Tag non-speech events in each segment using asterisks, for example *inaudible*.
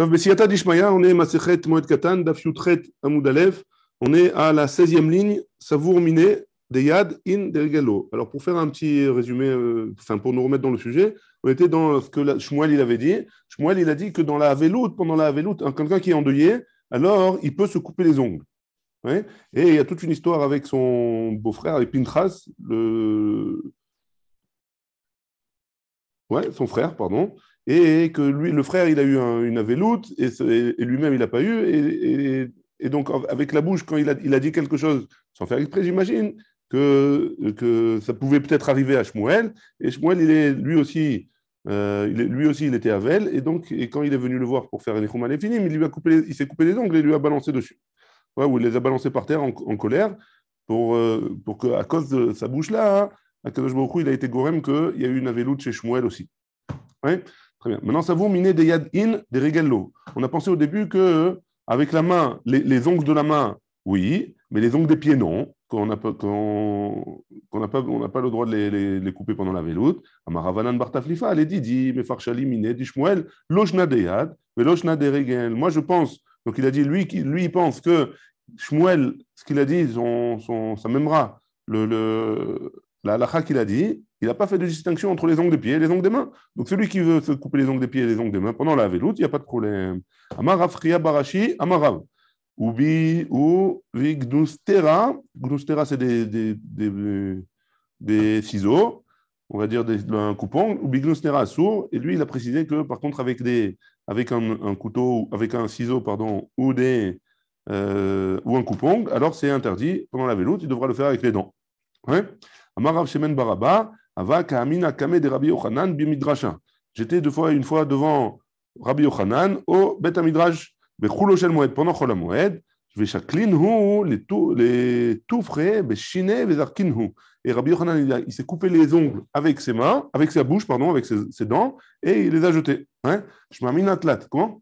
on est on est à la 16e ligne, Savour Miné, Deyad in Delgalo. Alors pour faire un petit résumé, euh, enfin pour nous remettre dans le sujet, on était dans ce que Shmuel il avait dit. Shmuel il a dit que dans la veloute, pendant la un quelqu'un qui est endeuillé, alors il peut se couper les ongles. et il y a toute une histoire avec son beau-frère, avec Pintras, le... son frère, pardon, et que lui, le frère, il a eu une aveloute, et, lui-même, il n'a pas eu. Et, donc, avec la bouche, quand il a, dit quelque chose, sans faire exprès, j'imagine, que, que ça pouvait peut-être arriver à Shmuel. Et Shmuel, il est lui aussi, euh, il lui aussi, il était Avel. Et donc, quand il est venu le voir pour faire les Alefinim, il lui a coupé, il s'est coupé les ongles et lui a balancé dessus. ou il les a balancés par terre en, colère pour, euh, pour que, à cause de sa bouche là, hein, à à Kadosh Baruch il a été gorem qu'il y a eu une avéloute chez Shmuel aussi. Ouais. Très bien. Maintenant, ça vaut miner des yad in, des regello. On a pensé au début que euh, avec la main, les, ongles de la main, oui, mais les ongles des pieds, non. Qu'on n'a pas, qu pas, pas le droit de les, couper pendant la veloute. Amaravanan Bartaflifa, les Didi, miner, Miné, Dishmuel, Lochna de Yad, mais Lochna de Regel. Moi, je pense, donc il a dit, lui, lui pense que Shmuel, ce qu'il a dit, son, son, le, le, la lacha qu'il a dit, il n'a pas fait de distinction entre les ongles des pieds et les ongles des mains. Donc celui qui veut se couper les ongles des pieds et les ongles des mains pendant la veloute, il n'y a pas de problème. Amarav, Afria Barashi, Amarav. Ubi ou Vignustera. Gnustera, c'est des, des, des, des, ciseaux, on va dire un coupon. Ubi Gnustera, sourd. Et lui, il a précisé que par contre, avec, des, avec un, couteau, avec un ciseau, pardon, ou, des, euh, ou un coupon, alors c'est interdit pendant la veloute, il devra le faire avec les dents. Amarav Shemen Baraba, J'étais deux fois, une fois devant Rabbi Yochanan au Bet Amidrash, Shel Moed, pendant Chol Moed, les toufrés, et Rabbi Yochanan, il, il s'est coupé les ongles avec ses mains, avec sa bouche, pardon, avec ses, ses dents, et il les a jetés. Hein? atlat, comment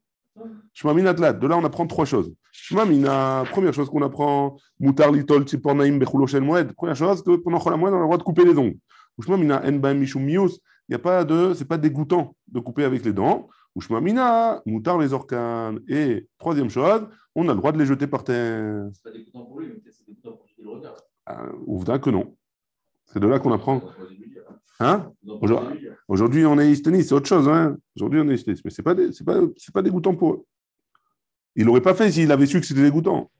Shmamina atlat. De là, on apprend trois choses. Shmamina, première chose qu'on apprend, mutar litol tzipornaim bechulo shel moed. Première chose, que pendant Chol Moed, on a le droit de couper les ongles. Il n'y a pas de, c'est pas dégoûtant de couper avec les dents. mina moutard les orcanes. Et troisième chose, on a le droit de les jeter par terre. C'est pas dégoûtant pour lui, mais c'est dégoûtant pour qui le regarde. Ah, que non. C'est de là qu'on apprend. Hein? hein Aujourd'hui, on est isthéniste, c'est autre chose. Aujourd'hui, on est ici Mais ce pas, c'est pas... pas dégoûtant pour eux. Il ne l'aurait pas fait s'il avait su que c'était dégoûtant.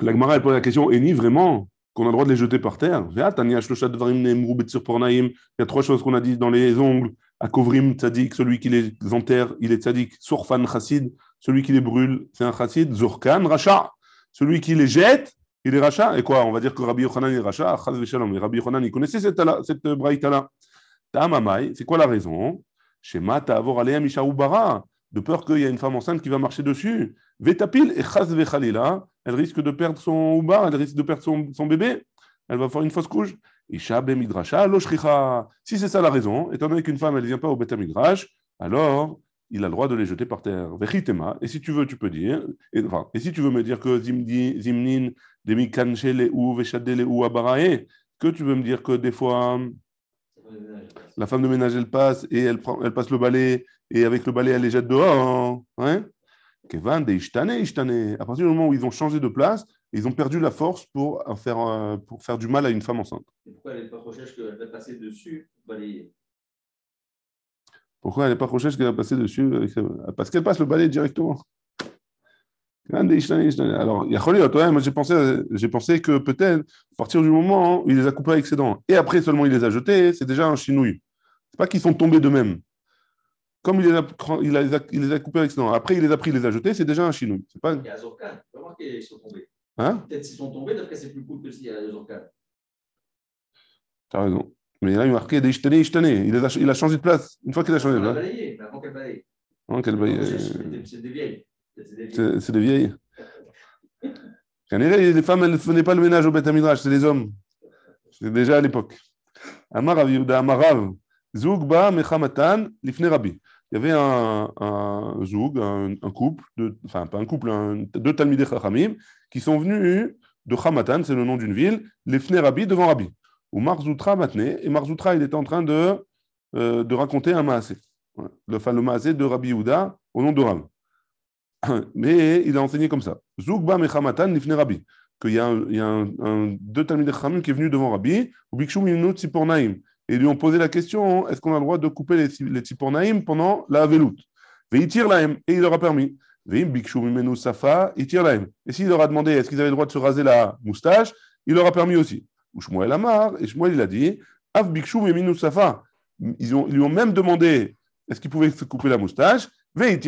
L'Agmara, elle pose la question ni vraiment qu'on a le droit de les jeter par terre. Hein. Il y a trois choses qu'on a dit dans les ongles. Akovrim tzadik, celui qui les enterre, il est tzadik. surfan chassid, celui qui les brûle, c'est un chassid. Zorkan racha, celui qui les jette, il est racha. Et quoi On va dire que Rabbi Yochanan est racha. Mais Rabbi Yochanan, il connaissait cette, cette euh, braïta-là. c'est quoi la raison Shema ta'avor alea ou bara, de peur qu'il y ait une femme enceinte qui va marcher dessus. Vetapil et chaz vechalila, elle risque de perdre son ouba, elle risque de perdre son, son bébé, elle va faire une fausse couche. Isha ben midrasha Si c'est ça la raison, étant donné qu'une femme, elle ne vient pas au bêta midrash, alors il a le droit de les jeter par terre. Vechitema. Et si tu veux, tu peux dire. Et, enfin, et si tu veux me dire que zimnin ou veshadele ou abarae, que tu veux me dire que des fois la femme de ménage elle passe et elle prend, elle passe le balai et avec le balai elle les jette dehors. Hein, hein? des À partir du moment où ils ont changé de place, ils ont perdu la force pour faire, euh, pour faire du mal à une femme enceinte. pourquoi elle n'est pas recherche qu'elle va passer dessus balayer Pourquoi elle n'est pas recherche qu'elle va passer dessus ah, Parce qu'elle passe le balai directement. Alors, il a moi j'ai pensé, j'ai pensé que peut-être, à partir du moment où il les a coupés avec ses dents, et après seulement il les a jetés, c'est déjà un chinouille. Ce n'est pas qu'ils sont tombés d'eux-mêmes comme il les a, il les a coupés avec son nom. après il les a pris, il les a jetés, c'est déjà un chinois. C'est pas... Il y a Azorkan, voir qu'ils sont tombés. Hein Peut-être s'ils sont tombés, d'après c'est plus cool que s'il y a Azorkan. T'as raison. Mais là, il a marqué des Ishtané, Ishtané. Il, a, il a changé de place. Une fois qu'il a changé de place. Il a avant qu'elle balaye. Avant qu'elle balaye. Euh, c'est des vieilles. C'est des vieilles. Les femmes, elles ne faisaient pas le ménage au bêta c'est des hommes. C'était déjà à l'époque. Amar Amarav. Zougba Mechamatan Lifne Il y avait un, un Zoug, un, couple, enfin pas un couple, deux Talmidei Chachamim qui sont venus de Khamatan, c'est le nom d'une ville, Lifne rabi devant Rabbi. Où Marzoutra matné et Marzoutra il était en train de, euh, de raconter un Maasé. le Maasé de Rabbi Yehuda au nom de *coughs* Mais il a enseigné comme ça. Zougba Mechamatan Lifne Rabbi qu'il y a, un, il y a un, qui est venu devant Rabbi, ou Bikshu Minut Sipornaim et lui ont posé la question hein, est-ce qu'on a le droit de couper les, les pendant la velout Et il leur a permis. Et s'il leur a demandé est-ce qu'ils avaient le droit de se raser la moustache, il leur a permis aussi. Ushmoel Amar, et Shmuel il a dit Av Ils, ont, ils lui ont même demandé est-ce qu'ils pouvaient se couper la moustache et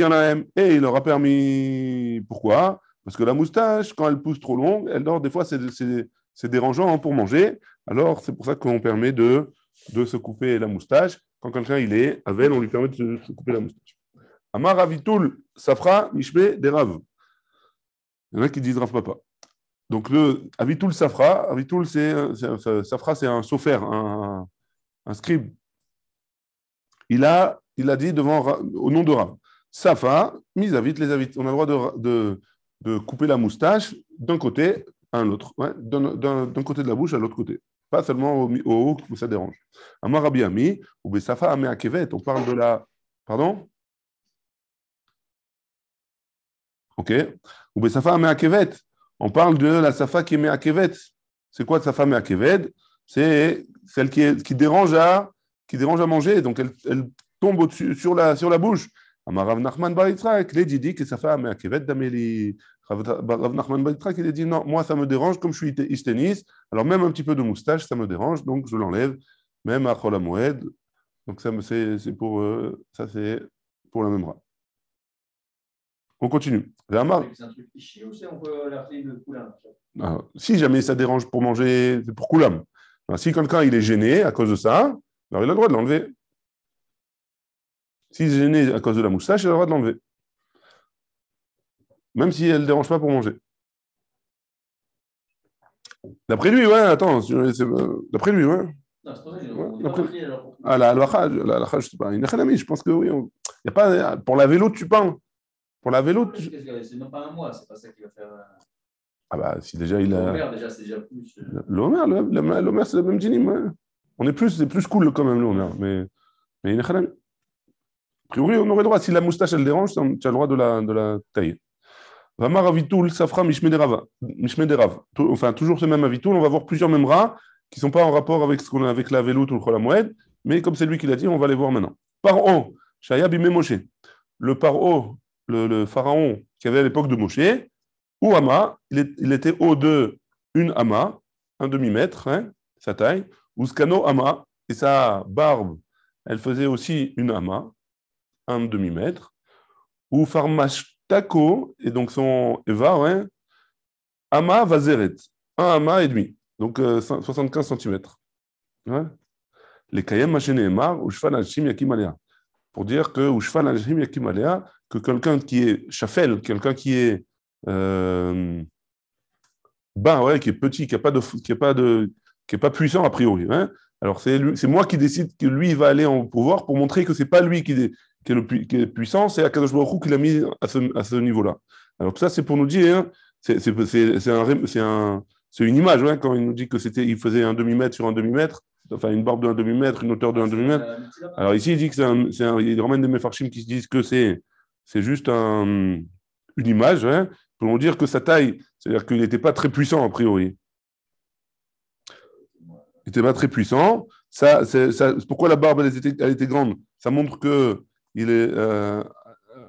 il leur a permis. Pourquoi Parce que la moustache, quand elle pousse trop longue, elle dort. Des fois, c'est dérangeant pour manger. Alors, c'est pour ça qu'on permet de de se couper la moustache. Quand quelqu'un il est avec on lui permet de se couper la moustache. Amar Safra, Mishme, des Il y en a qui disent Rav Papa. Donc le Avitoul Safra, Avitoul c'est Safra c'est un sofer, un, scribe. Il a, il a dit devant au nom de Rav. Safa, mise à vite les avites. On a le droit de, de, couper la moustache d'un côté à l'autre. d'un côté de la bouche à l'autre côté pas seulement au, haut où ça dérange. Amar Rabbi Ami, ou Besafa à on parle de la. Pardon Ok Ou Safa, à Kévet, on parle de la Safa qui à Kévet. C'est quoi Safa Kévet C'est celle qui, qui, dérange à, qui dérange à manger, donc elle, elle tombe sur la, sur la bouche. Amar Rav Nachman Bar Yitzhak, dit que Safa d'Amélie. Rav Nachman qui il a dit non, moi ça me dérange, comme je suis isténis, alors même un petit peu de moustache, ça me dérange, donc je l'enlève, même à Kholamoued Donc ça, c'est pour, euh, ça, c'est pour la même raison On continue. Si jamais ça dérange pour manger, c'est pour Koulam ben, si quelqu'un il est gêné à cause de ça, alors il a le droit de l'enlever. S'il est gêné à cause de la moustache, il a le droit de l'enlever même si elle ne dérange pas pour manger. D'après lui, ouais, attends, euh, euh, d'après lui, ouais. Non, c'est pas vrai, Ah, la Ah, la ne je sais pas, une je pense que oui. Y a pas... Pour la vélo, tu peins. Pour la ah, vélo, tu... C'est même pas un mois, c'est pas ça qui va faire... Euh, ah bah, si déjà il a... L'Omer, déjà, c'est déjà plus... L'Omer, c'est le même djinnim, ouais. On est plus, c'est plus cool quand même, l'Omer, mais... Mais une khanami. A priori, on aurait le droit, si la moustache, elle dérange, tu as le droit de la, de la tailler. Rama Avitoul, Safra, Mishmederav. Enfin, toujours ce même Avitoul, on va voir plusieurs mêmes rats qui ne sont pas en rapport avec ce qu'on a avec la Velout ou le Cholamoued, mais comme c'est lui qui l'a dit, on va les voir maintenant. Par O, Chayabimé Moshe, le paro, le, le pharaon qui avait à l'époque de Moshe, ou Hama, il, était haut de une ama un demi-mètre, hein, sa taille, ou Skano Hama, et sa barbe, elle faisait aussi une ama un demi-mètre, ou Farmash Tako, et donc son Eva, ouais, Ama Vazeret, un Ama et demi, donc 75 euh, cm. Les Kayem Machene Ushfal Hashim Yakim Pour dire que Ushfal Hashim Yakim que quelqu'un qui est Shafel, quelqu'un qui est euh, ben, ouais, qui est petit, qui n'est pas, de, qui a pas, de, qui est pas puissant a priori. Hein. Alors c'est moi qui décide que lui va aller en pouvoir pour montrer que c'est pas lui qui, qui est le puissant, c'est Akadosh Baruch qui l'a mis à ce, niveau-là. Alors ça, c'est pour nous dire, c'est une image hein, quand il nous dit que c'était, il faisait un demi-mètre sur un demi-mètre, enfin une barbe d'un demi-mètre, une hauteur d'un demi-mètre. Alors ici, il dit que c'est un, un, il ramène des mefarchim qui se disent que c'est, juste une image, hein, pour nous dire que sa taille, c'est-à-dire qu'il n'était pas très puissant a priori. Il n'était pas très puissant. Ça, pourquoi la barbe, elle était grande Ça montre que il est, euh, euh,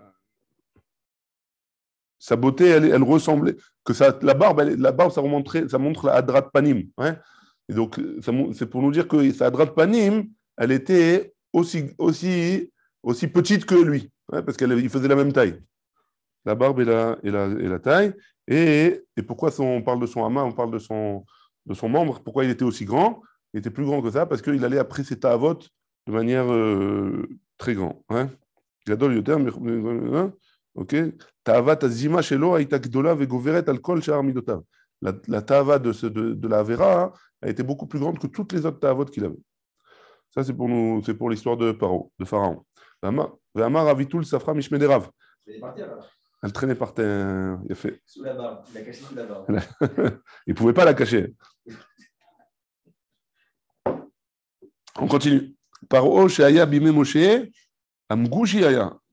sa beauté, elle, ressemblait, que la barbe, elle, la barbe, ça, remontrait, ça montre la Hadrat Panim. Hein. et donc, c'est pour nous dire que sa Hadrat Panim, elle était aussi, aussi, aussi petite que lui, hein, parce qu'il faisait la même taille. La barbe et la, et et la taille. Et, et pourquoi on parle de son hama, on parle de son, de son membre, pourquoi il était aussi grand Il était plus grand que ça, parce qu'il allait après ses vote de manière euh, très grand. Hein? גדול יותר, hein. ok? תאוות הזימה שלו הייתה גדולה וגוברת על כל שאר מידותיו. La tava de, de, de la Vera hein, a été beaucoup plus grande que toutes les autres tavot qu'il avait. Ça, c'est pour, nous, c'est pour l'histoire de, Paro, de Pharaon. Vamar Avitul Safra Mishmederav. Elle traînait par terre. Il Sous la barbe. Il l'a cachée sous la barbe. *laughs* Il ne pouvait pas la cacher. On continue. Paro Shaya Bime Moshe,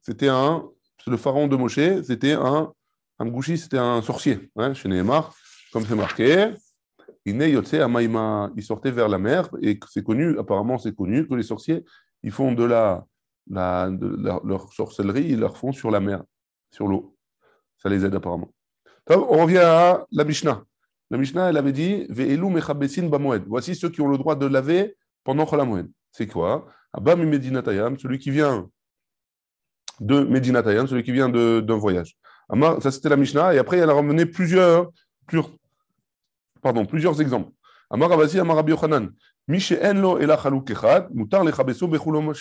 C'était un, le pharaon de Moshe, c'était un, Amgouchi, c'était un sorcier, hein, chez Nehemar, comme c'est marqué. Il sortait vers la mer, et c'est connu, apparemment c'est connu, que les sorciers, ils font de la, la, de leur sorcellerie, ils leur font sur la mer, sur l'eau. Ça les aide apparemment. On revient à la Mishnah. La Mishnah, elle avait dit Voici ceux qui ont le droit de laver pendant Cholamoued c'est quoi Abam Medinatayam, celui qui vient de Medinatayam, celui qui vient d'un voyage. Ça, c'était la Mishnah, et après, elle a ramené plusieurs, plusieurs, pardon, plusieurs exemples. Amar Abasi, Amar shel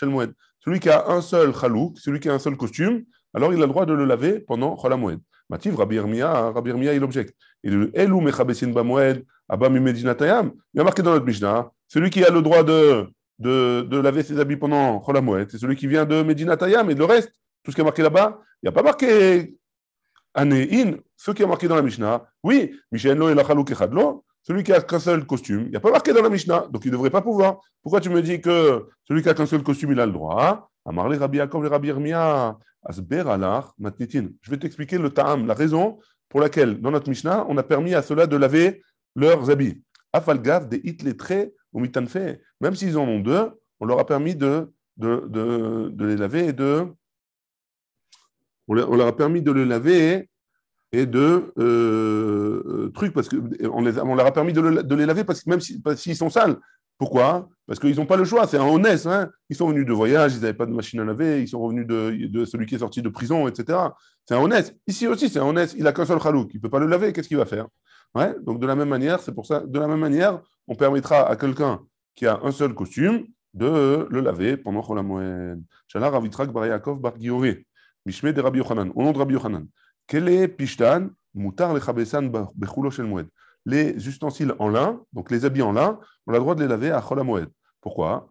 moed. Celui qui a un seul chalouk, celui qui a un seul costume, alors il a le droit de le laver pendant moed. Mativ, Rabbi Irmia, Rabbi Irmia, il objecte. Et le Elou Mechabesin Bamoued, Abam Medinatayam, il a marqué dans notre Mishnah, celui qui a le droit de de, laver ses habits pendant Cholamouet, c'est celui qui vient de Medina et mais le reste, tout ce qui est marqué là-bas, il n'y a pas marqué Anéin, ce qui est marqué dans la Mishnah. Oui, Michel et la Echadlo, celui qui a qu'un seul costume, il n'y a pas marqué dans la Mishnah, donc il ne devrait pas pouvoir. Pourquoi tu me dis que celui qui a qu'un seul costume, il a le droit Rabbi Rabbi Asber Je vais t'expliquer le ta'am, la raison pour laquelle, dans notre Mishnah, on a permis à ceux-là de laver leurs habits. Afalgav de traits même s'ils en ont deux, on leur a permis de, de, les laver et de. On leur a permis de les laver et de euh, euh, parce que on, leur a permis de, les laver, parce que même s'ils sont sales. Pourquoi Parce qu'ils n'ont pas le choix, c'est un honnête. Hein. ils sont venus de voyage, ils n'avaient pas de machine à laver, ils sont revenus de, de celui qui est sorti de prison, etc. C'est un honnête. Ici aussi, c'est un honnête. Il n'a qu'un seul chalouk, il ne peut pas le laver, qu'est-ce qu'il va faire Ouais, donc de la même manière, c'est pour ça, de la même manière, on permettra à quelqu'un qui a un seul costume de le laver pendant Cholamoued. Shalom Ravitrak Bar Yaakov Bar Gioré, Mishmed de Rabbi Yochanan, au nom de Rabbi Yochanan. Quel Pishtan, Moutar le Chabesan Shel Moed Les ustensiles en lin, donc les habits en lin, on a le droit de les laver à Cholamoued. Pourquoi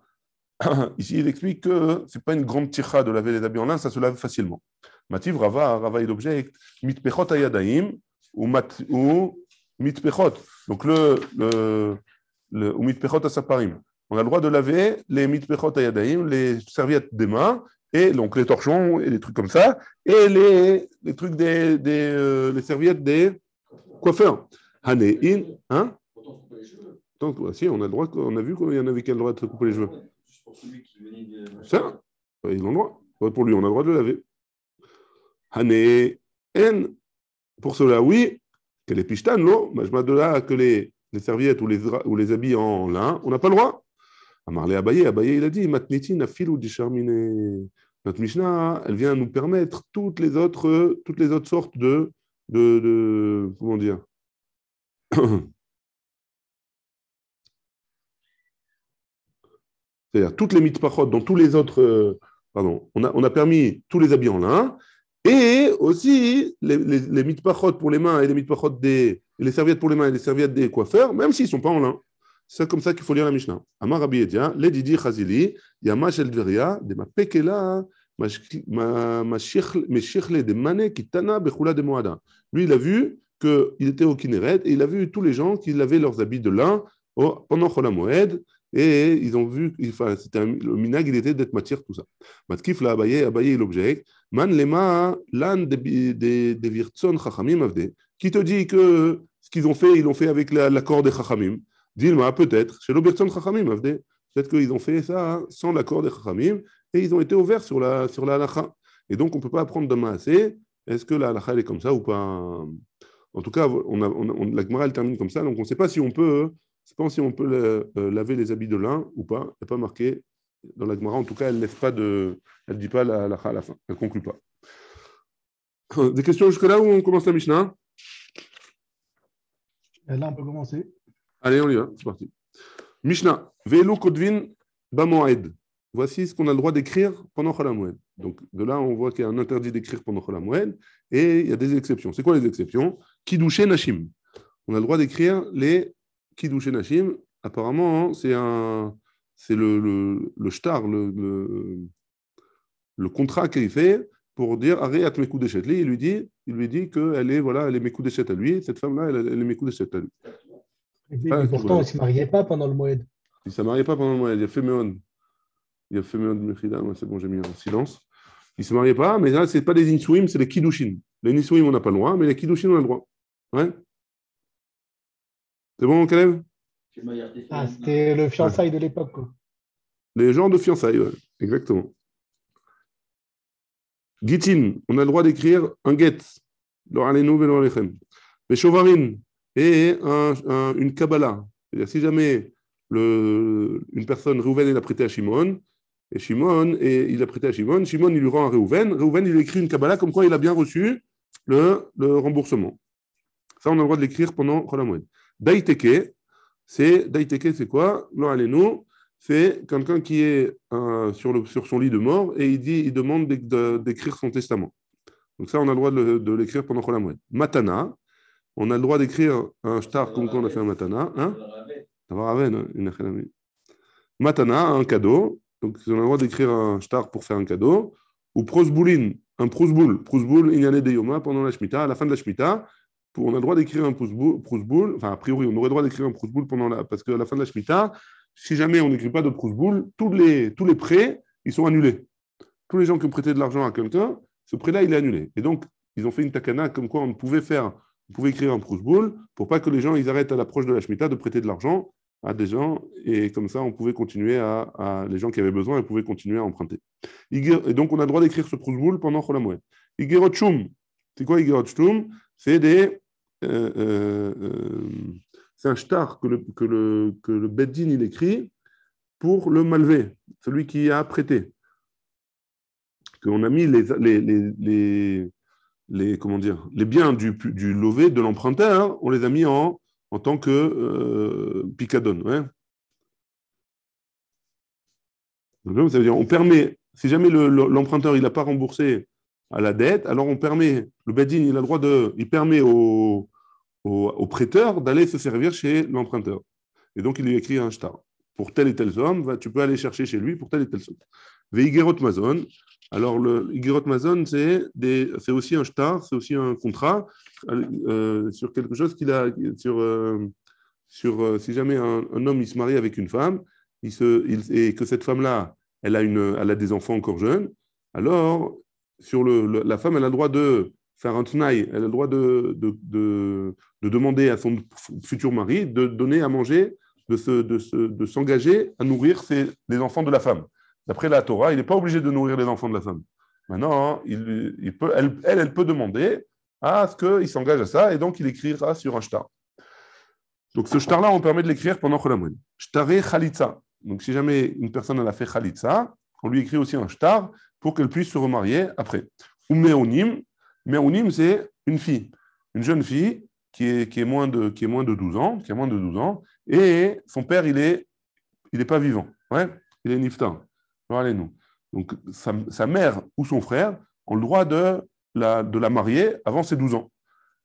*clears throat* Ici, il explique que ce n'est pas une grande tira de laver les habits en lin, ça se lave facilement. Mativ Rava, Rava il l'objet Mit Pechot Ayadaim, ou mitpechot. Donc le, le, le mitpechot à saparim. On a le droit de laver les mitpechot à yadaim, les serviettes des mains, et donc les torchons et les trucs comme ça, et les, les trucs des, des euh, les serviettes des coiffeurs. Hanein, hein Donc si, on a droit, on a vu qu'il y en avait qui le droit de se couper les cheveux. pour Ça, euh, ils ont le droit. Pour lui, on a le droit de le laver. n pour cela, oui, que les pishtan, non, que les, serviettes ou les, ou les habits en lin, on n'a pas le droit. Amarle Abaye, Abaye, il a dit, Matnitin di disharmine. Notre Mishnah, elle vient nous permettre toutes les autres, toutes les autres sortes de, de, comment dire, *coughs* c'est-à-dire toutes les mitzpachot, dans tous les autres, euh, pardon, on a, on a permis tous les habits en lin, et aussi, les, les, les mitpachot pour les mains et les mitpachot des. les serviettes pour les mains et les serviettes des coiffeurs, même s'ils ne sont pas en lin. C'est comme ça qu'il faut lire la Mishnah. Amar Rabbi Edia, le Didi Chazili, Yama El de ma Pekela, shichle de Mane, Kitana, Bechula de Moada. Lui, il a vu qu'il était au Kinneret et il a vu tous les gens qui lavaient leurs habits de lin pendant Chola Moed et ils ont vu, enfin, le minag, il était d'être matière, tout ça. Matkif l'a abayé, abayé l'objet. Man lema l'an de virtson chachamim avde. Qui te dit que ce qu'ils ont fait, ils l'ont fait avec l'accord des chachamim Dis-moi peut-être, chez l'obirtson chachamim avde. Peut-être qu'ils ont fait ça hein, sans l'accord des chachamim et ils ont été ouverts sur la, sur la Et donc, on ne peut pas apprendre demain assez. Est-ce que la halakha, elle est comme ça ou pas En tout cas, on, a, on, la Gemara, elle termine comme ça, donc on ne sait pas si on peut je pas si on peut euh, euh, laver les habits de l'un ou pas. Il n'y pas marqué dans la Gemara. En tout cas, elle ne pas de, elle dit pas la ha à la fin. Elle ne conclut pas. *coughs* Des questions jusque-là ou on commence la Mishnah Là, on peut commencer. Allez, on y va. C'est parti. Mishnah. Velo kodvin bamoed. Voici ce qu'on a le droit d'écrire pendant Khalamoued. Donc de là, on voit qu'il y a un interdit d'écrire pendant Khalamoued et il y a des exceptions. C'est quoi les exceptions Kidouché Nashim. On a le droit d'écrire les Kidushin apparemment, hein, c'est un, c'est le, le, le shtar, le, le, contrat qu'il fait pour dire Ariat Mekoudeshetli. Il lui dit, il lui dit qu'elle est, voilà, elle est Mekoudeshet à lui, cette femme-là, elle, elle est Mekoudeshet à lui. pourtant, il ne se mariait pas pendant le Moed. Il ne se mariait pas pendant le Moed, il y a Feméon. Il y a Féméon de Mechida, c'est bon, j'ai mis un silence. Il ne se mariait pas, mais là, ce n'est pas des Insuim, c'est les Kidushin. Les Insuim, on n'a pas le droit, mais les Kidushin, on a le droit. Ouais. C'est bon, Kalev ah, C'était le fiançailles de l'époque. Les gens de fiançailles, exactement. Gitin, on a le droit d'écrire un get, mais chovarin, et eh, eh, une Kabbalah. si jamais le, une personne, Réhouven, a prêté à Shimon, et Shimon, il a prêté à Shimon, Shimon, il lui rend à Réhouven, Réhouven, il écrit une Kabbalah comme quoi il a bien reçu le, le remboursement. Ça, on a le droit de l'écrire pendant Cholamoued. Daiteke, c'est c'est quoi C'est quelqu'un qui est euh, sur, le, sur son lit de mort et il dit, il demande d'écrire son testament. Donc ça, on a le droit de, l'écrire pendant la Matana, on a le droit d'écrire un shtar comme quand on a fait un matana. Hein matana, un cadeau. Donc on a le droit d'écrire un shtar pour faire un cadeau. Ou prosbulin, un prosboul. Prosboul, il y a des yoma pendant la Shemitah. À la fin de la Shemitah, on a le droit d'écrire un bull enfin, a priori, on aurait le droit d'écrire un bull pendant la, parce que la fin de la Shemitah, si jamais on n'écrit pas de proust tous les, tous les prêts, ils sont annulés. Tous les gens qui ont prêté de l'argent à quelqu'un, ce prêt-là, il est annulé. Et donc, ils ont fait une takana comme quoi on pouvait faire, on pouvait écrire un Proust-Boule pour pas que les gens, ils arrêtent à l'approche de la Shemitah de prêter de l'argent à des gens, et comme ça, on pouvait continuer à, les gens qui avaient besoin, ils pouvaient continuer à emprunter. Et donc, on a le droit d'écrire ce bull pendant la Igerotchum, c'est quoi Igerotchum C'est des euh, euh, euh, c'est un shtar que le, que le, Beddin il écrit pour le malvé, celui qui a prêté. On a mis les, les, les, comment dire, les biens du, du lové, de l'emprunteur, on les a mis en, en tant que picadone. Ça veut dire on permet, si jamais l'emprunteur il n'a pas remboursé à la dette, alors on permet, le bedin, il a le droit de, il permet au, au, prêteur d'aller se servir chez l'emprunteur. Et donc il lui écrit un shtar. Pour tel et telle somme, tu peux aller chercher chez lui pour telle et telle somme. Veigerot Mazon. Alors, le Igerot Mazon, c'est aussi un shtar, c'est aussi un contrat euh, sur quelque chose qu'il a. Sur, euh, sur euh, si jamais un, homme il se marie avec une femme il se, et que cette femme-là, elle, elle a des enfants encore jeunes, alors sur la femme, elle a le droit de faire un tnaï, elle a le droit de, demander à son futur mari de donner à manger, de, s'engager à nourrir les enfants de la femme. D'après la Torah, il n'est pas obligé de nourrir les enfants de la femme. Maintenant, hein, il, elle, elle, peut demander à ce qu'il s'engage à ça, et donc il écrira sur un shtar. Donc ce shtar-là, on permet de l'écrire pendant Cholamouin. Shtaré Khalitza. Donc si jamais une personne a fait Khalitza, on lui écrit aussi un shtar, pour qu'elle puisse se remarier après. Ou Méonim, Méonim c'est une fille, une jeune fille qui est, moins, de, qui est moins de 12 ans, qui a moins de 12 ans, et son père, il n'est il est pas vivant, ouais il est niftin. nous Donc sa, mère ou son frère ont le droit de la, de la marier avant ses 12 ans.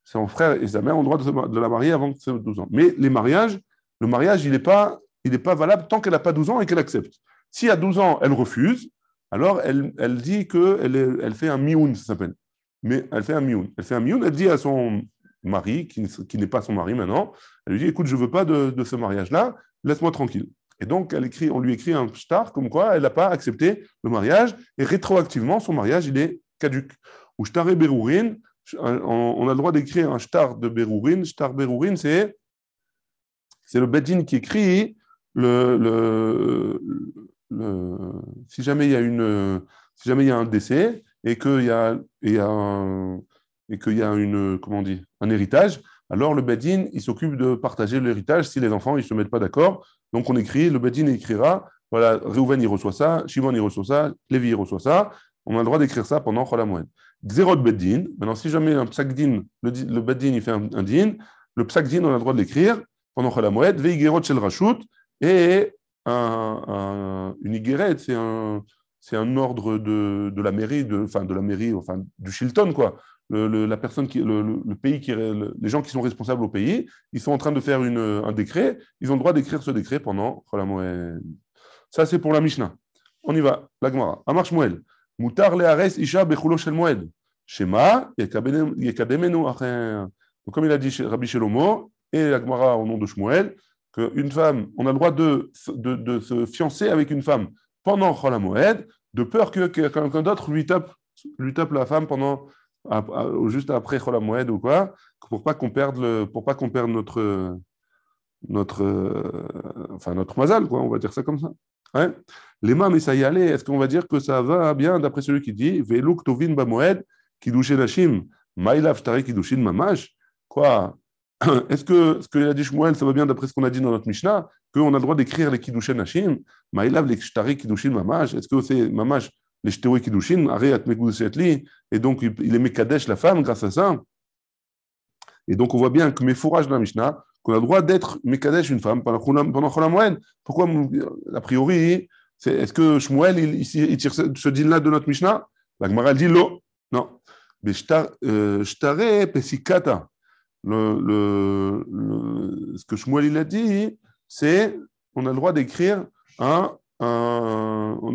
Son frère et sa mère ont le droit de, la marier avant ses 12 ans. Mais les mariages, le mariage, il n'est pas, il pas valable tant qu'elle n'a pas 12 ans et qu'elle accepte. Si à 12 ans, elle refuse, alors, elle, dit qu'elle elle fait un mioun, ça s'appelle. Mais elle fait un mioun. Elle fait un mioun, elle dit à son mari, qui, n'est pas son mari maintenant, elle lui dit, écoute, je ne veux pas de, ce mariage-là, laisse-moi tranquille. Et donc, elle écrit, on lui écrit un star comme quoi elle n'a pas accepté le mariage, et rétroactivement, son mariage, il est caduc. Ou shtar et berourin, on a le droit d'écrire un shtar de berourin. Shtar berourin, c'est, c'est le bedin qui écrit le, le, si jamais il y a une, si jamais il y a un décès et qu'il y a, et un, et qu'il y a une, comment dit, un héritage, alors le bedin il s'occupe de partager l'héritage si les enfants ils se mettent pas d'accord. Donc on écrit, le bedin écrira, voilà, Reuven il reçoit ça, Shimon il reçoit ça, Lévi il reçoit ça. On a le droit d'écrire ça pendant Zéro de bedin. Maintenant si jamais un le, le bedin il fait un, din, le psakdin on a le droit de l'écrire pendant Cholamoued. Veigerot shel rashut et un, une iguérette, c'est un, c'est un ordre de, de, la mairie, de, enfin de la mairie, enfin du Shilton quoi. Le, la personne qui, le, pays qui, les gens qui sont responsables au pays, ils sont en train de faire une, un décret. Ils ont le droit d'écrire ce décret pendant. Oh Ça c'est pour la Mishnah. On y va. La Gemara. Amar Shmuel. Mutar leares isha bechulo shel moed. Shema yekademenu comme il a dit Rabbi Shelomo et la Gemara au nom de Shmuel, qu'une femme, on a le droit de, de, de, se fiancer avec une femme pendant Chol Moed, de peur que, quelqu'un d'autre lui tape, lui tape la femme pendant juste après Chol Moed ou quoi, pour pas qu'on perde le, pour pas qu'on perde notre notre euh, enfin notre mazal quoi, on va dire ça comme ça. Ouais. Hein? Les mains, mais ça y allait. Est-ce qu'on va dire que ça va bien d'après celui qui dit Veluk tovin ba moed kidushin nashim, ma'ilaf tari kidushin mamash quoi *clears throat* est-ce que ce que a dit Shmuel, ça va bien d'après ce qu'on a dit dans notre Mishnah, qu'on a le droit d'écrire les Kiddushin Hashim, Maïlav les Kshtari Kiddushin Mamash, est-ce que c'est Mamash les Shtewe Kiddushin, et donc il est Mekadesh la femme grâce à ça Et donc on voit bien que mes fourrages dans la Mishnah, qu'on a le droit d'être Mekadesh une femme pendant Cholam Pourquoi, a priori, est-ce que Shmuel, il, il tire ce deal-là de notre Mishnah La Gemara dit l'eau. Non. Mais euh, Shtare Pesikata ce que Shmuel a dit, c'est on a le droit d'écrire un, on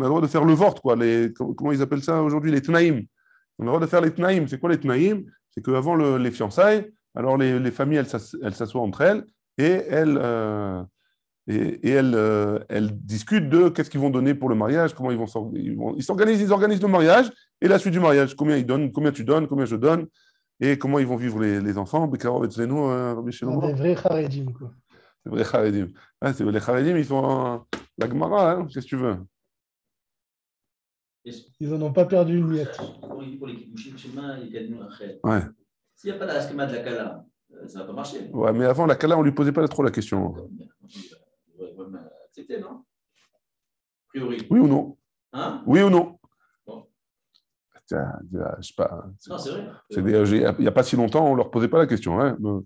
a le droit de faire le vort, quoi. comment ils appellent ça aujourd'hui Les tnaïm. On a le droit de faire les tnaïm. C'est quoi les tnaïm C'est qu'avant les fiançailles, alors les, familles, elles s'assoient entre elles et euh, euh, elles, discutent de qu'est-ce qu'ils vont donner pour le mariage, comment ils vont s'organiser. Ils s'organisent, ils organisent le mariage et la suite du mariage. Combien ils donnent, combien tu donnes, combien je donne. Et comment ils vont vivre les, les enfants Les hein, Des vrais Haredim, vrais Ah, les Haredim, ils font en la Gemara, hein qu'est-ce que tu veux Ils n'en ont pas perdu une miette. Pour les il y a Ouais. S'il n'y a pas la schéma de la Kala, euh, ça ne va pas marcher. Ouais, mais avant, la Kala, on ne lui posait pas trop la question. C'était, non A priori. Oui ou non hein? Oui ou non pas. il n'y a pas si longtemps, on ne leur posait pas la question. Hein, nos,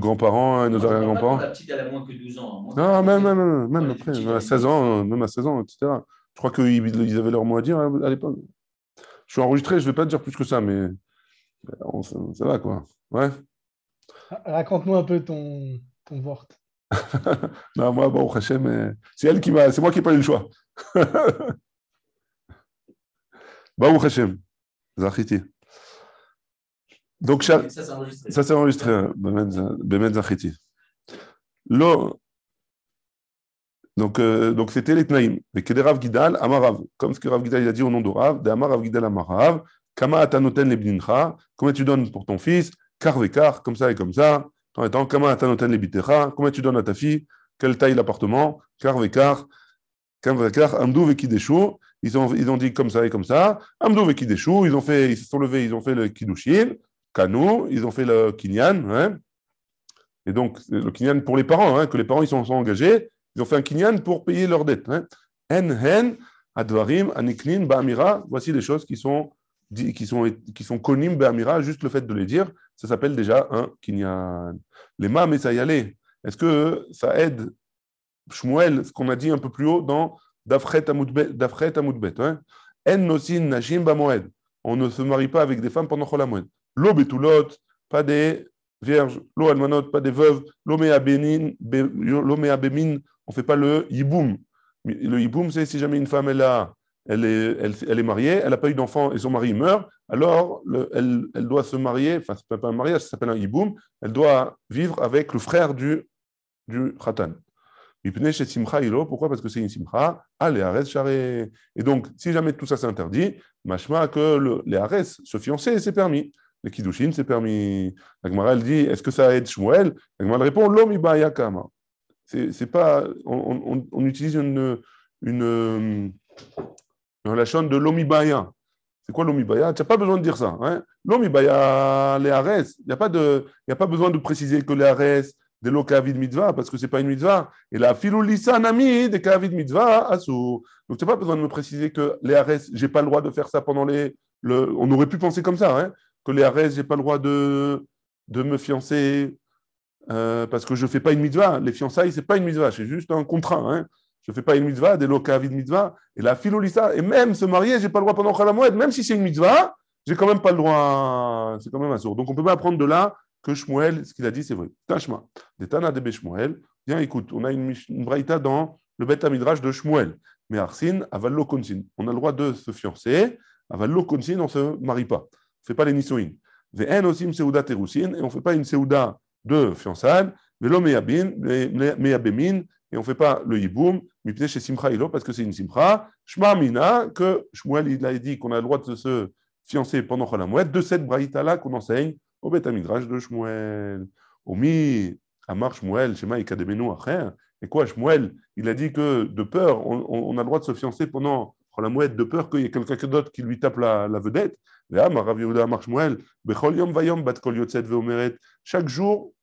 grands-parents et hein, nos arrière-grands-parents. La petite, a moins que 12 ans. Hein, non, même, après, à 16 ans, même à 16 ans, etc. Je crois qu'ils avaient leur mot à dire à l'époque. Je suis enregistré, je ne vais pas te dire plus que ça, mais euh, ça, va, quoi. Ouais. Ah, Raconte-nous un peu ton, ton *laughs* non, moi, bon, Hachem, euh, c'est elle qui m'a. C'est moi qui n'ai pas eu le choix. *laughs* Bahou Hachem. Zachiti. Donc, ça s'est enregistré. Ça s'est enregistré, hein. Zachiti. Lo. Donc, euh, donc c'était les Tnaïm. Mais que Rav Gidal, Amarav. Comme ce que Rav Gidal a dit au nom de Rav, de Amarav Gidal Amarav, Kama atanoten lebnincha, combien tu donnes pour ton fils, car car, comme ça et comme ça. En étant, Kama atanoten lebitecha, Comment tu donnes à ta fille, quelle taille l'appartement, car car. Ils ont, ils ont dit comme ça et comme ça. ils ont fait, ils se sont levés, ils ont fait le Kidushin, kanu, ils ont fait le Kinyan. Hein. Et donc, le Kinyan pour les parents, hein, que les parents ils sont, engagés, ils ont fait un Kinyan pour payer leurs dettes. Hein. En hen, advarim, aniklin, ba'amira, voici les choses qui sont qui sont, qui sont konim ba'amira, juste le fait de les dire, ça s'appelle déjà un kinyan. Les mâmes, ça y allait. Est-ce que ça aide Shmuel, ce qu'on a dit un peu plus haut dans Dafret Amoudbet. Hein. En nosin nashim bamoed. On ne se marie pas avec des femmes pendant Cholamoed. Lo betulot, pas des vierges. Lo almanot, pas des veuves. Lo bémin, on ne fait pas le yiboum. Le yiboum, c'est si jamais une femme elle elle est, elle, est, mariée, elle n'a pas eu d'enfant et son mari meurt, alors elle, elle, doit se marier, enfin, ce n'est pas un mariage, ça s'appelle un yiboum, elle doit vivre avec le frère du, du khatan. Pourquoi Parce que c'est une simcha. Allez, ah, arrête, charé. Et donc, si jamais tout ça s'interdit, machma que les arès, se fiancer, c'est permis. Les kiddushin, c'est permis. La Gemara, dit est-ce que ça aide Shmuel La Gemara répond l'homme kama. C'est pas. On, utilise une. une, relation de l'omibaya. C'est quoi l'omibaya Tu n'as pas besoin de dire ça. Hein l'omibaya, les arès. Il n'y a, pas de, y a pas besoin de préciser que les arès, de midva parce que ce n'est pas une mitzvah. Et la filoulissa nami des kavid mitzvah Donc n'as pas besoin de me préciser que les je j'ai pas le droit de faire ça pendant les. Le... On aurait pu penser comme ça, hein, que les je j'ai pas le droit de, de me fiancer euh, parce que je ne fais pas une mitzvah. Les fiançailles, c'est pas une mitzvah, c'est juste un contrat. Hein. Je fais pas une mitzvah, des lo Et la lissa, et même se marier, j'ai pas le droit pendant Khalamoued, même si c'est une mitzvah, j'ai quand même pas le droit. C'est quand même un Donc on peut pas apprendre de là que Shmuel, ce qu'il a dit, c'est vrai. Tashma, des Tana de Shmuel. Bien, écoute, on a une, une braïta dans le Bet Midrash de Shmuel. Mais Arsin, Avallo On a le droit de se fiancer. Avallo on ne se marie pas. On ne fait pas les nissoïnes, Ve'en osim Seuda Terusin. Et on ne fait pas une Seuda de fiançailles. Ve'lo Meyabemin. Et on ne fait pas le hiboum, Mipne chez Simcha Ilo, parce que c'est une Simcha. Shma Mina, que Shmuel, il a dit qu'on a le droit de se fiancer pendant la mouette, de cette braïta-là qu'on enseigne au Beth de Shmuel. Omi, Amar Shmuel, Shema Ikademenu Acher. Et quoi, Shmuel, il a dit que de peur, on, a le droit de se fiancer pendant la mouette, de peur qu'il y ait quelqu'un d'autre qui lui tape la, la vedette. Chaque jour,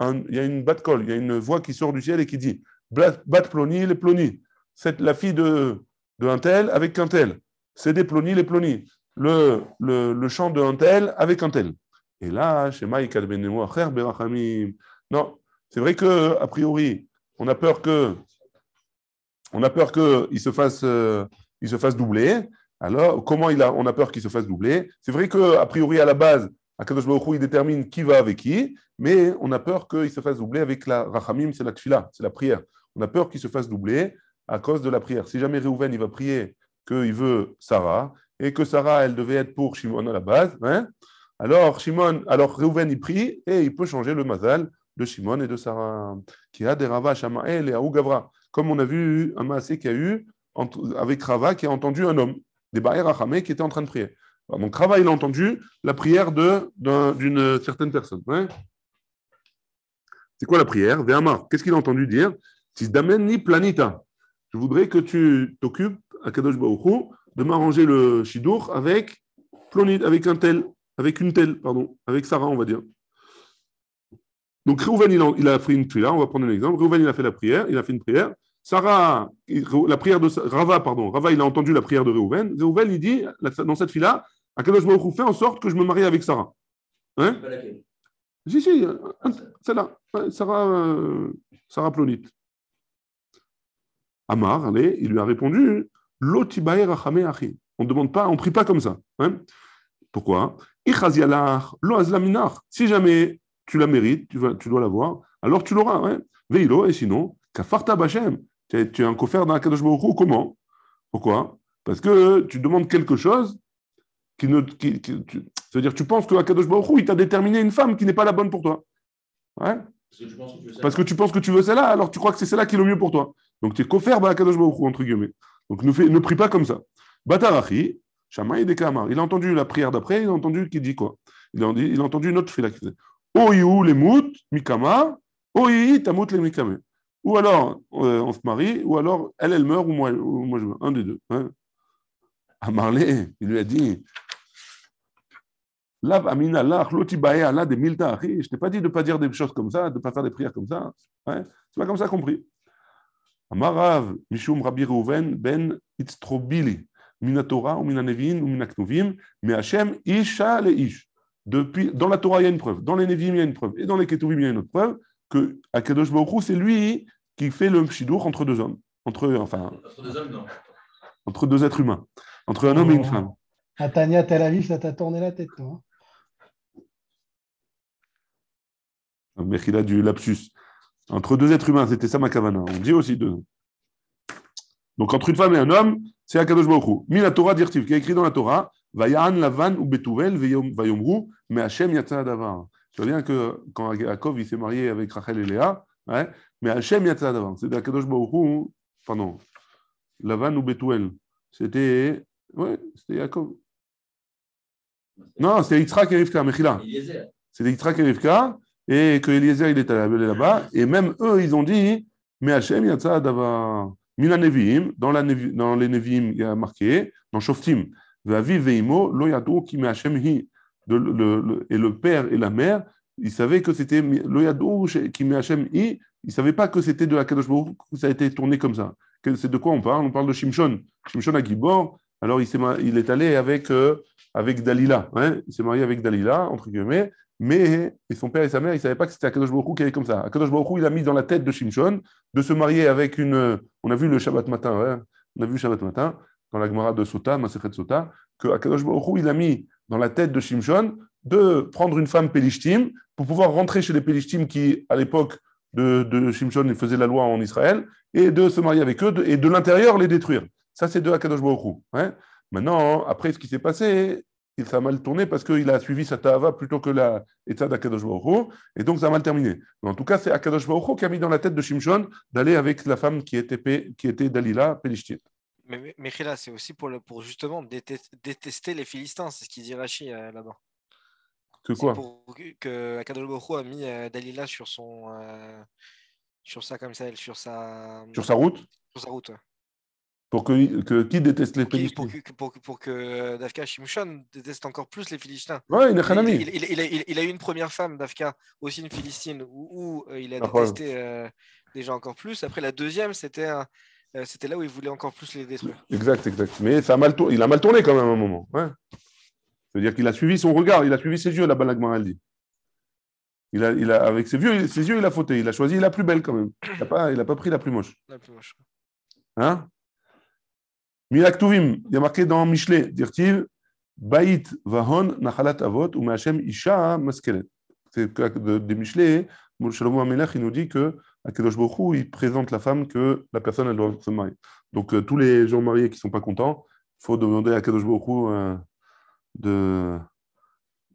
il y a une batkol, il y a une voix qui sort du ciel et qui dit Bat ploni les ploni. C'est la fille de, de un tel avec un tel. C'est des ploni les ploni. Le, le, le chant de un tel avec un tel. Et là, Non, c'est vrai que a priori, on a peur que on a peur que il se fasse euh, il se fasse doubler. Alors, comment il a, on a peur qu'il se fasse doubler C'est vrai que a priori à la base, Akadosh Baruch il détermine qui va avec qui, mais on a peur qu'il se fasse doubler avec la rachamim, c'est la tfila, c'est la prière. On a peur qu'il se fasse doubler à cause de la prière. Si jamais Réhouven, il va prier qu'il veut Sarah, et que Sarah, elle devait être pour Shimon à la base, hein, alors, Shimon, alors Reuven y prie et il peut changer le mazal de Shimon et de Sarah, qui a des Rava, Shamael et Ougavra, comme on a vu un qu'il qui a eu avec Rava qui a entendu un homme, des Baer Rachamé, qui était en train de prier. Donc Rava, il a entendu la prière d'une certaine personne. Hein. C'est quoi la prière qu'est-ce qu'il a entendu dire Tisdamen ni planita. Je voudrais que tu t'occupes, à Kadosh de m'arranger le Shidour avec, avec un tel avec une telle, pardon, avec Sarah, on va dire. Donc Réhouven, il, a fait une on va prendre un exemple. Réhouven, il a fait la prière, il a fait une prière. Sarah, la prière de Rava, pardon, Rava, il a entendu la prière de Réhouven. Réhouven, il dit, dans cette fila, je Baruch fait en sorte que je me marie avec Sarah. Hein Si, si, ah, celle-là, Sarah, euh, Sarah Plonite. Amar, allez, il lui a répondu, On ne demande pas, on ne prie pas comme ça. Hein. Pourquoi Si jamais tu la mérites, tu, vas, tu dois l'avoir, alors tu l'auras. Veilo, et sinon, kafarta bachem. Tu es un coffert la Kadosh comment Pourquoi Parce que tu demandes quelque chose qui ne. c'est-à-dire, tu penses que Kadosh Baruch il t'a déterminé une femme qui n'est pas la bonne pour toi. Parce que tu penses que tu veux celle-là, alors tu crois que c'est celle-là qui est le mieux pour toi. Donc tu es coffert la Kadosh entre guillemets. Donc ne, ne prie pas comme ça. Batarachi, il a entendu la prière d'après, il a entendu qui dit quoi il a, entendu une autre fila qui disait mikama, le Ou alors euh, on se marie, ou alors elle, elle meurt, ou moi, moi je meurs. Un des deux. Hein. il lui a dit Je amina Je t'ai pas dit de ne pas dire des choses comme ça, de ne pas faire des prières comme ça. Ce hein. C'est pas comme ça compris. Amarav, Mishum Rabbi Ben Itstrobili. « Minatora » Torah, ou Minanevin » ou Mina mais Hashem Isha le Ish. Depuis, dans la Torah, il y a une preuve, dans les Nevim, il y a une preuve, et dans les Ketuvim, il y a une autre preuve, que Akadosh Baruch c'est lui qui fait le Mshidur entre deux hommes. Entre, enfin, entre deux hommes, non. Entre deux êtres humains. Entre un homme et une femme. Atania t'as Tel Aviv, ça t'a tourné la tête, toi. Hein. il du lapsus. Entre deux êtres humains, c'était ça ma On dit aussi deux. Donc entre une femme et un homme, c'est Akadosh Baruch Hu. la Torah d'Irtiv, qui est écrit dans la Torah, Vayan Lavan ou Betuel Vayomru, mais Hachem Yatsa Davar. Tu veux bien que quand Yaakov s'est marié avec Rachel et Léa, mais Hachem Yatsa Davar. C'est Akadosh Baruch Hu, pardon, Lavan ou Betuel. C'était, ouais, c'était Yaakov. Non, c'était Yitzhak et Rivka, là. C'était Yitzhak et Rivka, et que Eliezer, il est allé là-bas, et même eux, ils ont dit, mais Hachem Yatsa Davar. Mina Nevi'im, dans, dans les Nevi'im, il y a marqué, dans Shoftim, Hi. et le père et la mère, ils savaient que c'était ils ne savaient pas que c'était de la Kadosh ça a été tourné comme ça. C'est de quoi on parle On parle de Shimshon. Shimshon à Gibor, alors il, est, il est allé avec. Euh, avec Dalila. Hein. il s'est marié avec Dalila, entre guillemets, mais et son père et sa mère, ils ne savaient pas que c'était Akadosh Baruch qui allait comme ça. Akadosh Baruch il a mis dans la tête de Shimshon de se marier avec une. On a vu le Shabbat matin, on a vu le Shabbat matin, dans la Gemara de Sota, Masechet Sota, que Akadosh Baruch il a mis dans la tête de Shimshon de prendre une femme pélistime pour pouvoir rentrer chez les pélishtim qui, à l'époque de, de Shimshon, faisaient la loi en Israël, et de se marier avec eux et de l'intérieur les détruire. Ça, c'est de Akadosh Baruch hein. Maintenant, après ce qui s'est passé, il s'est mal tourné parce qu'il a suivi sa plutôt que la état d'Akadosh et donc ça a mal terminé. en tout cas, c'est Akadosh qui a mis dans la tête de Shimshon d'aller avec la femme qui était, Dalila Pelishtiet. Mais Mechila, c'est aussi pour, pour justement détester les Philistins, c'est ce qu'il dit Rashi euh, là-bas. Que quoi pour, Que Akadosh a mis euh, Dalila sur son. Euh, sur ça, comme ça, sur sa. Sur sa route Sur sa route, pour que, qui déteste les Philistins Pour, que, pour, euh, Dafka déteste encore plus les Philistins. Ouais, il, a eu une première femme, Dafka, aussi une Philistine, où, euh, il a ah, détesté euh, déjà encore plus. Après, la deuxième, c'était c'était là où il voulait encore plus les détruire. Exact, exact. Mais ça a mal il a mal tourné quand même à un moment. C'est-à-dire qu'il a suivi son regard, il a suivi ses yeux, la Balagman, Il a, il a, avec ses yeux, ses yeux, il a fauté. Il a choisi la plus belle quand même. Il n'a pas, pas, pris la plus moche. La plus moche. Hein il y a marqué dans Michelet, dirtiv, Bait vahon nachalat avot ou isha maskelet. C'est de, de Michelet, il nous dit que Kedosh Bokhu, il présente la femme que la personne, elle doit se marier. Donc euh, tous les gens mariés qui ne sont pas contents, il faut demander à Kedosh Bokhu euh, de,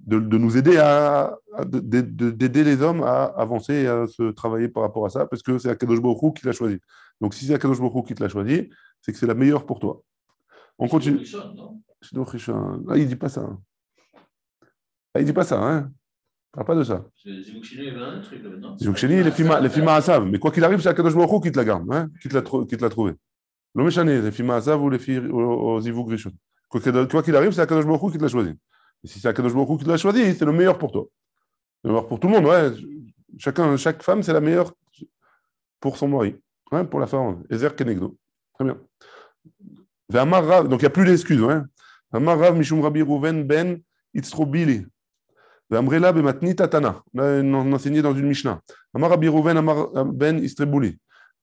de, nous aider à, à d'aider les hommes à avancer et à se travailler par rapport à ça, parce que c'est à Kedosh Bokhu qui l'a choisi. Donc si c'est Akadosh Bokhu qui te l'a choisi, c'est que c'est la meilleure pour toi. On continue. Ah, il dit pas ça. Ah, il dit pas ça, hein. Ah, hein. Parle pas de ça. Zivukshini, il un truc, euh, non les Fima Asav. Mais quoi qu'il arrive, c'est Akadosh Baruch qui te la garde, hein, qui te l'a, qui l'a trouvé. Le les Fima Asav ou les Zivuk Rishon. Quoi qu'il arrive, c'est Akadosh Baruch qui te l'a choisi. Et si c'est Akadosh Baruch qui te l'a choisi, c'est le meilleur pour toi. Le meilleur pour tout le monde, ouais. Chacun, chaque femme, c'est la meilleure pour son mari, hein, pour la femme. Ezer Kenegdo. Très bien. Donc il n'y a plus d'excuses. Hein. Mishum Rabbi Rouven Ben Itzrobili. Vamrela Matni Tatana. On on enseigné dans une Mishnah. Amar Rabbi Rouven Amar Ben Istrebouli.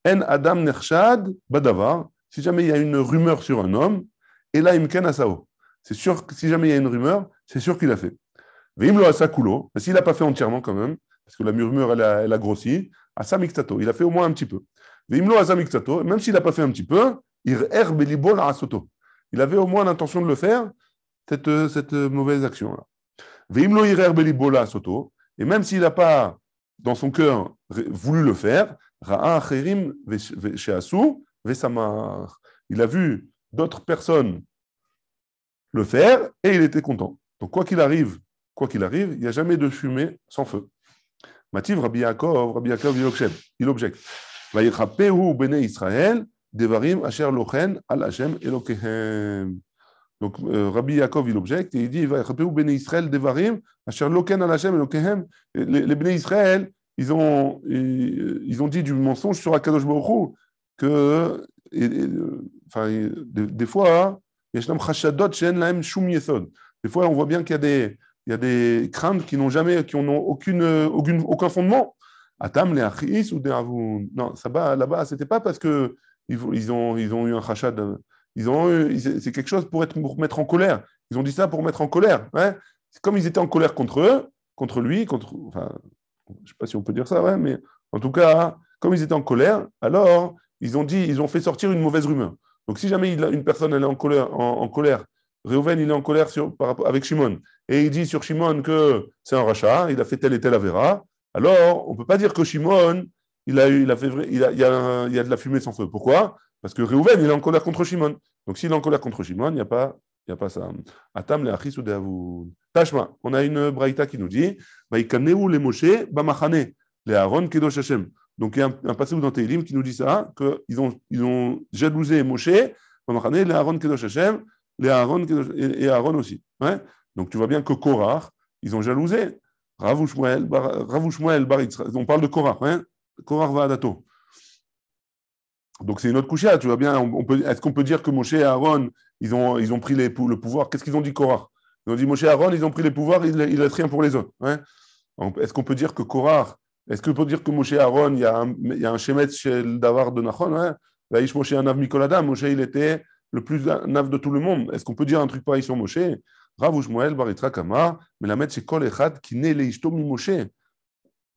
En Adam Nershad Badavar. Si jamais il y a une rumeur sur un homme, et là, Imken Asao. C'est sûr que si jamais il y a une rumeur, c'est sûr qu'il a fait. V'imlo Asakulo. S'il n'a pas fait entièrement quand même, parce que la rumeur elle a, elle a grossi. Miktato. Il a fait au moins un petit peu. Même s'il n'a pas fait un petit peu, il avait au moins l'intention de le faire, cette, euh, euh, mauvaise action-là. Et même s'il n'a pas, dans son cœur, voulu le faire, il a vu d'autres personnes le faire et il était content. Donc, quoi qu'il arrive, quoi qu'il arrive, il n'y a jamais de fumée sans feu. Mativ, Rabbi Il objecte. Israël, Devarim, Asher Lochen, Al Hashem, Elokehem. Donc euh, Rabbi Yaakov, il objecte et il dit Vayachapeu Bene Israël Devarim, Asher lochen Al Hashem Elokehem. Les, les Bene Israël, ils ont, ils, ils, ont dit du mensonge sur Akadosh Baruch que, et, et, enfin, des, des fois, des fois, on voit bien qu'il y a des, il y a des craintes qui n'ont jamais, qui n'ont aucune, aucune, aucun fondement. Atam le achis ou vous Non, ça là-bas, n'était pas parce que ils, ont, ils ont eu un rachat. Ils ont c'est quelque chose pour être pour mettre en colère. Ils ont dit ça pour mettre en colère. hein Comme ils étaient en colère contre eux, contre lui, contre. Enfin, je sais pas si on peut dire ça, mais en tout cas, comme ils étaient en colère, alors ils ont dit, ils ont fait sortir une mauvaise rumeur. Donc, si jamais une personne elle est en colère, en, colère, il est en colère sur, avec Shimon, et il dit sur Shimon que c'est un rachat, il a fait tel et tel avéra, alors on ne peut pas dire que Shimon, il a, eu, il a fait, il, a, il, a a de la fumée sans feu. Pourquoi Parce que Réhouven, il est en colère contre Shimon. Donc s'il est en colère contre Shimon, il n'y a pas il n'y a pas ça. Atam le achis ou avou. Tachma, on a une braïta qui nous dit le Moshe, le Aaron kedosh Hashem. Donc il y a un, passage dans Tehilim qui nous dit ça, qu'ils ont, ils ont jalousé Moshe, bamachane, le Aaron kedosh Hashem, le Aaron kedosh, et, et Aaron aussi. Ouais? Hein. Donc tu vois bien que Korah, ils ont jalousé Ravouchmoel, On parle de Korah, hein va Vaadato. Donc c'est une autre couchée, tu vois bien. On est-ce qu'on peut dire que Moshe et Aaron, ils ont, pris le pouvoir Qu'est-ce qu'ils ont dit Korah Ils ont dit Moshe et Aaron, ils ont pris les pouvoirs, ils ne laissent rien pour les autres. Hein? est-ce qu'on peut dire que Korah, est-ce qu'on peut dire que Moshe et Aaron, il y a un, il y a un Shemet chez le Davar de Nachon hein Moshe il était le plus nav de tout le monde. Est-ce qu'on peut dire un truc pareil sur Moshe Rav Ushmoel Bar Yitzhak Amar, Melamed kol Echad Kine Leishto Mimoshe.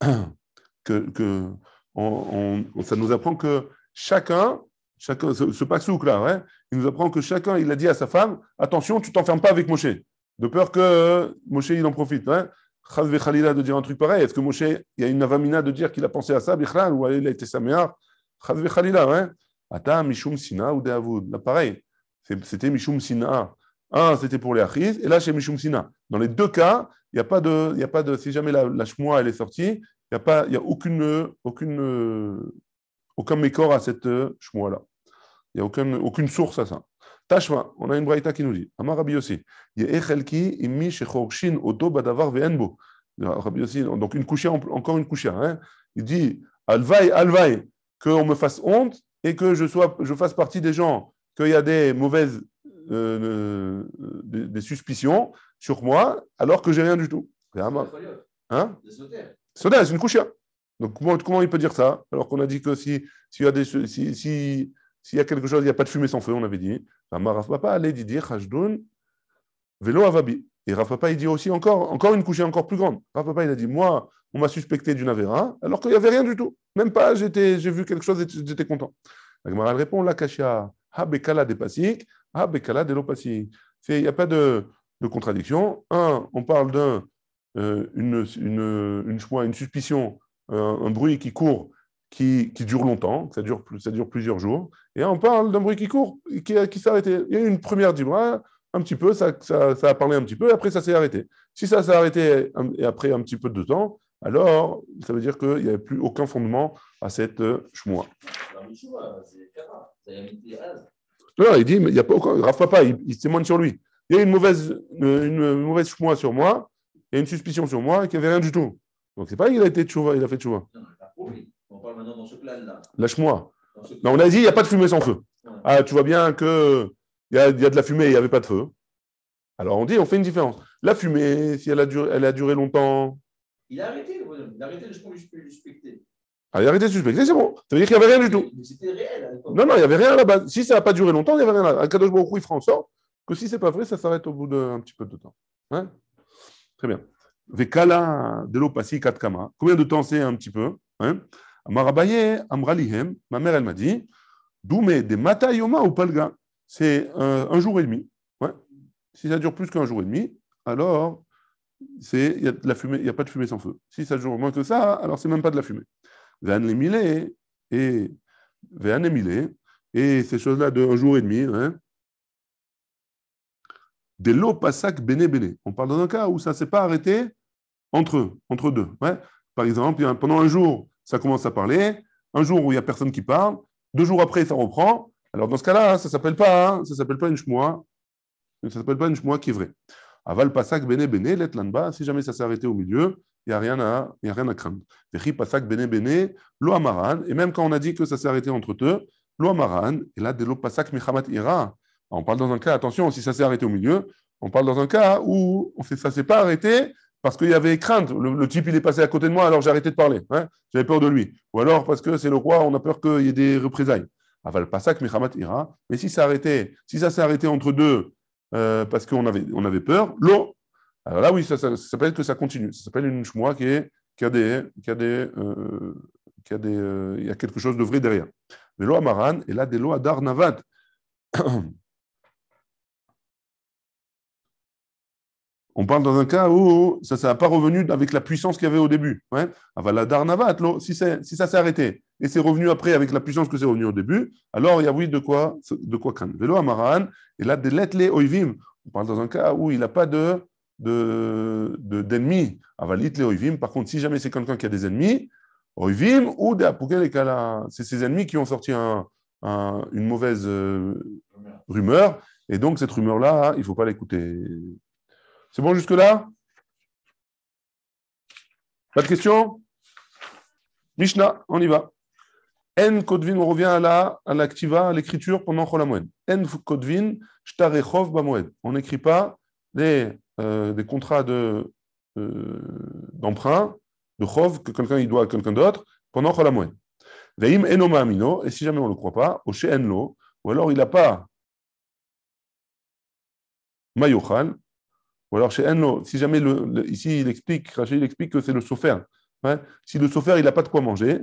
*clears throat* Que, que on, on, ça nous apprend que chacun, chacun ce, ce là, il nous apprend que chacun, il a dit à sa femme, attention, tu t'enfermes pas avec Moshe, de peur que euh, Moshe il en profite. Ouais. Hein. Chazve Khalila de dire un truc pareil. Est-ce que Moshe, il y a une avamina de dire qu'il a pensé à ça, Bichlan ou il a été Saméar Chazve Khalila, ouais. Ata Mishum Sina ou Deavoud. Là, pareil. C'était Mishum Sina. Un, c'était pour les Achis, et là, chez Mishum Sina. Dans les deux cas, il n'y a, pas de, y a pas de. Si jamais la, la elle est sortie, il n'y a, pas, y a aucune, aucune, aucun mécor à cette euh, Shmoa-là. Il n'y a aucune, aucune source à ça. Tachma, on a une braïta qui nous dit Amar Rabbi Yossi, imi shechorshin oto badavar ve'enbo. Rabbi Yossi, donc une couchée, encore une couchée. Hein. Il dit Alvaï, alvaï, qu'on me fasse honte et que je, sois, je fasse partie des gens, qu'il y a des mauvaises euh, euh, des, suspicions sur moi alors que j'ai rien du tout. Hein c'est une couche Donc comment, il peut dire ça alors qu'on a dit que si s'il y a des si, y a quelque chose, il n'y a pas de fumée sans feu, on avait dit. Ah, Papa allait dire vélo avabi. Et Rafa Papa il dit aussi encore encore une couchée encore plus grande. Rafa Papa il a dit moi on m'a suspecté d'une avéra alors qu'il n'y avait rien du tout. Même pas, j'ai vu quelque chose et j'étais content. La Gemara répond, la kasha, habekala de ah, Bekala de Il n'y a pas de, contradiction. Un, on parle d'un, euh, une, une, une, suspicion, euh, un, bruit qui court, qui, dure longtemps, ça dure, ça dure plusieurs jours. Et on parle d'un bruit qui court, qui, qui s'est arrêté. Il y a eu une première mois un petit peu, ça, ça, a parlé un petit peu, et après ça s'est arrêté. Si ça s'est arrêté et après un petit peu de temps, alors ça veut dire qu'il n'y avait plus aucun fondement à cette euh, il dit, mais il n'y a pas encore, pas pas, il, il, témoigne sur lui. Il y a une mauvaise, euh, une mauvaise choix sur moi, il y et une suspicion sur moi, qu'il n'y avait rien du tout. Donc c'est pas qu'il a été tchouva, il a fait tchouva. On parle maintenant dans ce plan-là. Lâche-moi. Non, on a dit, il n'y a pas de fumée sans feu. Ah, tu vois bien qu'il il y, a, de la fumée, il n'y avait pas de feu. Alors on dit, on fait une différence. La fumée, si elle a duré, elle a duré longtemps. Il a arrêté il a arrêté de du ah, il y arrêtez de suspecter, c'est bon. Ça veut dire qu'il n'y avait rien du tout. C'était réel. Hein, non, non, il n'y avait rien à la base. Si ça n'a pas duré longtemps, il n'y avait rien là. Al-Kadosh Baruch il fera en sorte que si ce n'est pas vrai, ça s'arrête au bout d'un petit peu de temps. Hein Très bien. Vekala de l'opasi katkama. Combien de temps c'est un petit peu hein amralihem. Ma mère, elle m'a dit Doume de matayoma ou palga. C'est un, jour et demi. Si ça dure plus qu'un jour et demi, alors il n'y a, de a pas de fumée sans feu. Si ça dure moins que ça, alors c'est même pas de la fumée et et ces choses-là d'un jour et demi. Hein. Des passac béné béné. On parle d'un cas où ça ne s'est pas arrêté entre eux, entre deux. Par exemple, pendant un jour, ça commence à parler. Un jour où il n'y a personne qui parle. Deux jours après, ça reprend. Alors dans ce cas-là, ça ne s'appelle pas, hein, ça s'appelle pas une Chmoa. Ça s'appelle pas une Chmoa qui est vrai. Aval passac béné béné, si jamais ça s'est arrêté au milieu, il n'y a, rien à, rien à craindre. et même quand on a dit que ça s'est arrêté entre deux, lo et là, de ira. Ah, on parle dans un cas, attention, si ça s'est arrêté au milieu, on parle dans un cas où ça ne s'est pas arrêté parce qu'il y avait crainte. Le, type, il est passé à côté de moi, alors j'ai arrêté de parler. Hein. J'avais peur de lui. Ou alors parce que c'est le roi, on a peur qu'il y ait des représailles. Aval pasak mechamat ira. Mais si ça, arrêté, si s'est arrêté entre deux euh, parce qu'on avait, on avait peur, l'eau. Alors là, oui, ça, peut être s'appelle que ça continue. Ça s'appelle une chmoi qui, a des... Qui a des, euh, euh, il y a quelque chose de vrai derrière. Vélo Amaran, et là, des lois d'Arnavat. *coughs* On parle dans un cas où ça n'a pas revenu avec la puissance qu'il y avait au début. Ouais. Ah, darnavat, si, ça s'est arrêté et c'est revenu après avec la puissance que c'est revenu au début, alors il y a oui de quoi, de quoi craindre. Vélo Amaran, et là, des letle oivim. On parle dans un cas où il n'a pas de d'ennemis. par contre, si jamais c'est quelqu'un qui a des ennemis, Oivim ou c'est ces ennemis qui ont sorti un, une mauvaise euh, rumeur. Et donc, cette rumeur-là, il ne faut pas l'écouter. C'est bon jusque-là Pas de questions Mishnah, on y va. En kodvin, on revient à la à l'activa, à l'écriture pendant Cholamoued. En kodvin, shtarechov On n'écrit pas les euh, des contrats de, euh, d'emprunt, de chov, que quelqu'un il doit à quelqu'un d'autre, pendant Cholamoué. Veim enoma amino, et si jamais on ne le croit pas, chez enlo, ou alors il n'a pas Mayochal, ou alors chez Enlo, si jamais le, ici il explique, il explique que c'est le sofer. Hein, si le sofer, il n'a pas de quoi manger,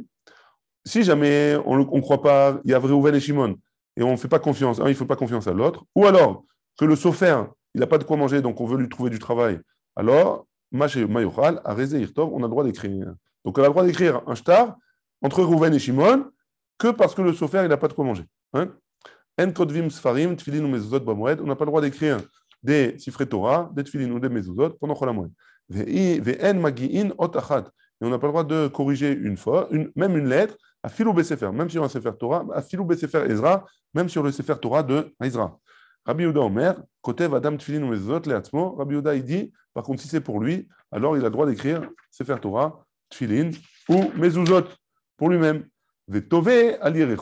si jamais on ne croit pas, il y a vrai et Shimon, et on ne fait pas confiance, un il ne fait pas confiance à l'autre, ou alors que le sofer il n'a pas de quoi manger, donc on veut lui trouver du travail. Alors, on a le droit d'écrire. Donc on a le droit d'écrire un shtar entre Rouven et Shimon que parce que le sofer, il n'a pas de quoi manger. Hein. sfarim, on n'a pas le droit d'écrire des sifrei Torah, des tfilin ou des mezuzot pendant Et on n'a pas le droit de corriger une fois, même une lettre, à filou Sefer, même sur un sefer Torah, à Ezra, même sur le sefer Torah de Ezra. Rabbi Yehuda Omer, côté Adam Tfilin les Leatzmo, Rabbi Yehuda il dit, par contre si c'est pour lui, alors il a le droit d'écrire Sefer Torah, Tfilin ou mesuzot pour lui-même. Et il a le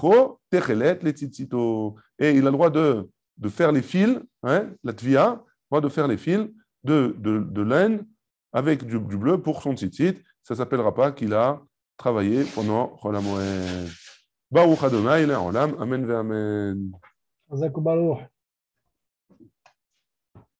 droit de, de faire les fils, hein, la Tvia, droit de faire les fils de, de, de laine avec du, bleu pour son tzitzit. Ça ne s'appellera pas qu'il a travaillé pendant Rolamoé. Baruch Adonai, Olam, Amen ve Amen.